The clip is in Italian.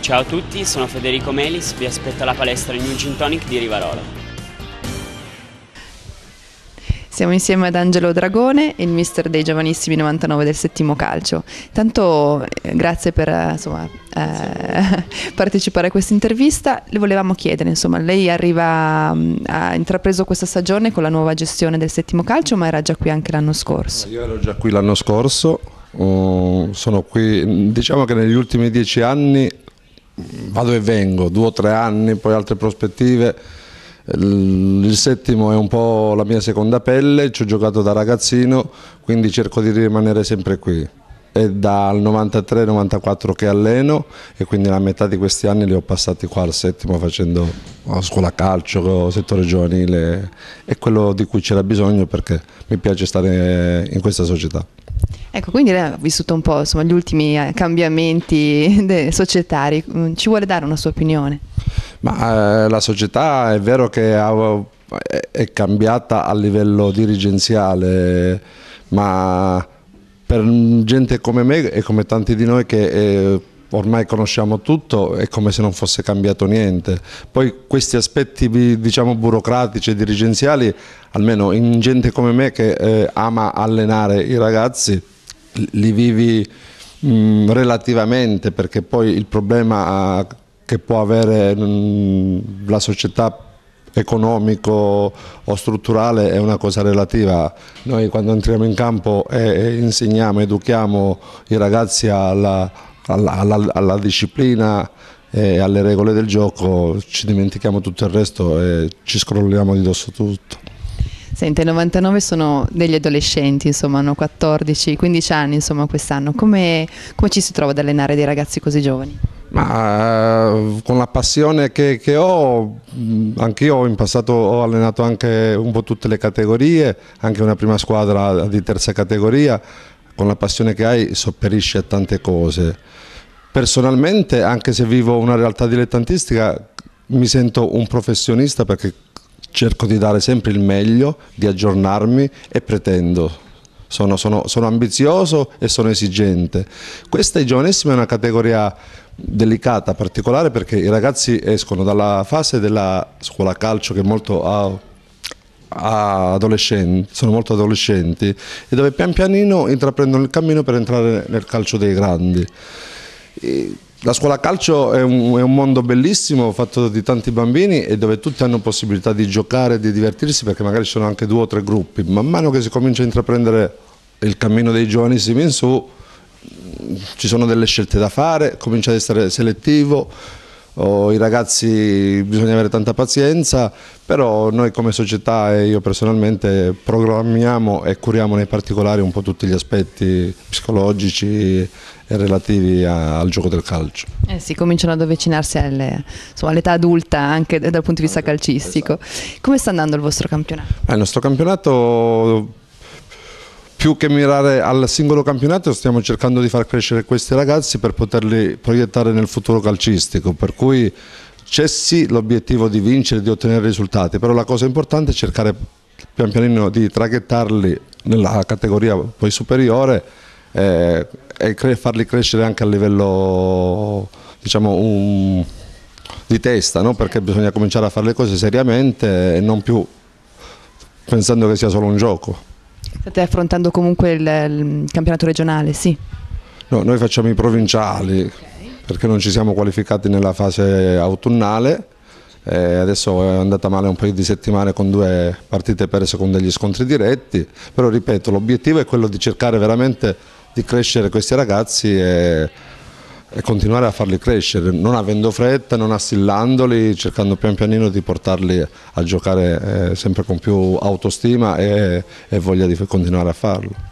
Ciao a tutti, sono Federico Melis, vi aspetto alla palestra New Gin Tonic di Rivarola. Siamo insieme ad Angelo Dragone, il mister dei giovanissimi 99 del settimo calcio. Tanto eh, grazie per eh, insomma, eh, partecipare a questa intervista. Le volevamo chiedere, insomma, lei arriva, mm, ha intrapreso questa stagione con la nuova gestione del settimo calcio, ma era già qui anche l'anno scorso? Io ero già qui l'anno scorso, Uh, sono qui, mm, diciamo che negli ultimi dieci anni vado e vengo, due o tre anni, poi altre prospettive. Il settimo è un po' la mia seconda pelle, ci ho giocato da ragazzino, quindi cerco di rimanere sempre qui. È dal 93-94 che alleno e quindi la metà di questi anni li ho passati qua al settimo facendo scuola calcio, settore giovanile e quello di cui c'era bisogno perché mi piace stare in questa società. Ecco, quindi lei ha vissuto un po' insomma, gli ultimi eh, cambiamenti societari, mm, ci vuole dare una sua opinione? Ma eh, la società è vero che ha, è cambiata a livello dirigenziale, ma per gente come me e come tanti di noi che eh, ormai conosciamo tutto, è come se non fosse cambiato niente. Poi questi aspetti diciamo, burocratici e dirigenziali, almeno in gente come me che eh, ama allenare i ragazzi, li vivi mh, mm, relativamente perché poi il problema ah, che può avere mh, mm, la società economico o strutturale è una cosa relativa. Noi quando entriamo in campo e insegniamo, educhiamo i ragazzi alla, alla, alla, alla disciplina e alle regole del gioco, ci dimentichiamo tutto il resto e ci scrolliamo di dosso tutto. Senti, 99 sono degli adolescenti, insomma, hanno 14-15 anni, insomma, quest'anno. Come, come ci si trova ad allenare dei ragazzi così giovani? Ma eh, con la passione che, che ho, anch'io in passato ho allenato anche un po' tutte le categorie, anche una prima squadra di terza categoria, con la passione che hai sopperisci a tante cose. Personalmente, anche se vivo una realtà dilettantistica, mi sento un professionista perché cerco di dare sempre il meglio, di aggiornarmi e pretendo. Sono, sono, sono ambizioso e sono esigente. Questa i giovanissimi è una categoria delicata, particolare perché i ragazzi escono dalla fase della scuola calcio che è molto ah, sono molto adolescenti e dove pian pianino intraprendono il cammino per entrare nel calcio dei grandi. E la scuola calcio è un, è un, mondo bellissimo, fatto di tanti bambini e dove tutti hanno possibilità di giocare, di divertirsi perché magari ci sono anche due o tre gruppi. Man mano che si comincia a intraprendere il cammino dei giovanissimi in su, ci sono delle scelte da fare, comincia ad essere selettivo, oh, i ragazzi bisogna avere tanta pazienza, però noi come società e io personalmente programmiamo e curiamo nei particolari un po' tutti gli aspetti psicologici e relativi a, al gioco del calcio. Eh sì, cominciano ad avvicinarsi all'età adulta anche dal punto di vista esatto. calcistico. Come sta andando il vostro campionato? Eh, il nostro campionato più che mirare al singolo campionato stiamo cercando di far crescere questi ragazzi per poterli proiettare nel futuro calcistico, per cui c'è sì l'obiettivo di vincere, di ottenere risultati, però la cosa importante è cercare pian pianino di traghettarli nella categoria poi superiore eh, e farli crescere anche a livello diciamo, um, di testa, no? perché bisogna cominciare a fare le cose seriamente e non più pensando che sia solo un gioco. State affrontando comunque il, il campionato regionale, sì? No, noi facciamo i provinciali okay. perché non ci siamo qualificati nella fase autunnale. Eh, adesso è andata male un paio di settimane con due partite per secondo gli scontri diretti, però ripeto l'obiettivo è quello di cercare veramente di crescere questi ragazzi e e continuare a farli crescere, non avendo fretta, non assillandoli, cercando pian pianino di portarli a giocare eh, sempre con più autostima e, e voglia di continuare a farlo.